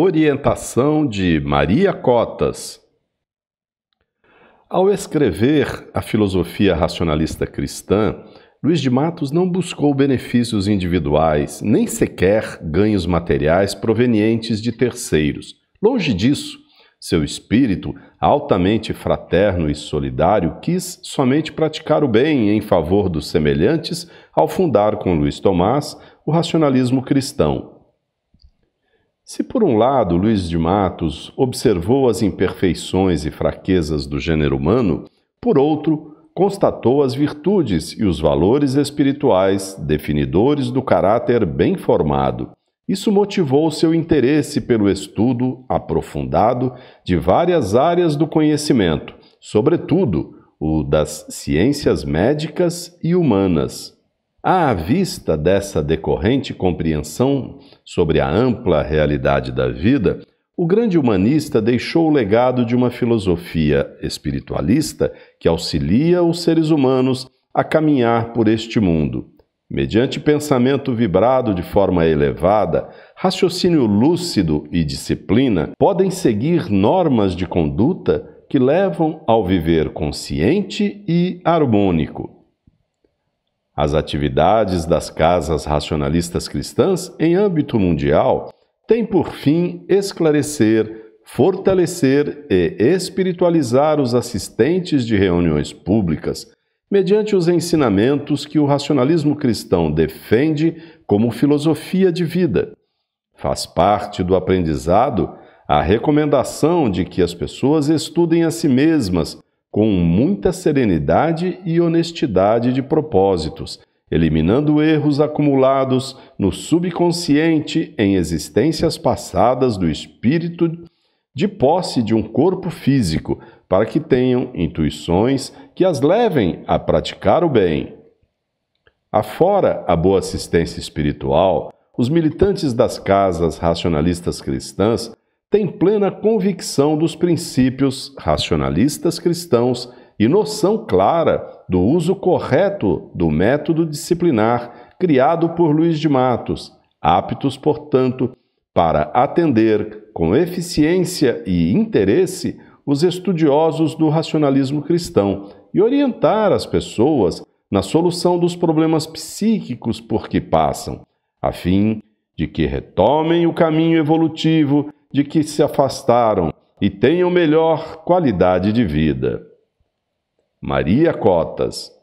Orientação de Maria Cotas. Ao escrever a filosofia racionalista cristã, Luiz de Matos não buscou benefícios individuais, nem sequer ganhos materiais provenientes de terceiros. Longe disso, seu espírito, altamente fraterno e solidário, quis somente praticar o bem em favor dos semelhantes ao fundar com Luiz Tomás o racionalismo cristão. Se por um lado Luiz de Matos observou as imperfeições e fraquezas do gênero humano, por outro, constatou as virtudes e os valores espirituais definidores do caráter bem formado. Isso motivou seu interesse pelo estudo aprofundado de várias áreas do conhecimento, sobretudo o das ciências médicas e humanas. À vista dessa decorrente compreensão sobre a ampla realidade da vida, o grande humanista deixou o legado de uma filosofia espiritualista que auxilia os seres humanos a caminhar por este mundo. Mediante pensamento vibrado de forma elevada, raciocínio lúcido e disciplina, podem seguir normas de conduta que levam ao viver consciente e harmônico. As atividades das casas racionalistas cristãs em âmbito mundial têm por fim esclarecer, fortalecer e espiritualizar os assistentes de reuniões públicas, mediante os ensinamentos que o racionalismo cristão defende como filosofia de vida. Faz parte do aprendizado a recomendação de que as pessoas estudem a si mesmas com muita serenidade e honestidade de propósitos, eliminando erros acumulados no subconsciente em existências passadas do espírito de posse de um corpo físico, para que tenham intuições que as levem a praticar o bem. Afora a boa assistência espiritual, os militantes das casas racionalistas cristãs tem plena convicção dos princípios racionalistas cristãos e noção clara do uso correto do método disciplinar criado por Luiz de Matos, aptos, portanto, para atender com eficiência e interesse os estudiosos do racionalismo cristão e orientar as pessoas na solução dos problemas psíquicos por que passam, a fim de que retomem o caminho evolutivo de que se afastaram e tenham melhor qualidade de vida. Maria Cotas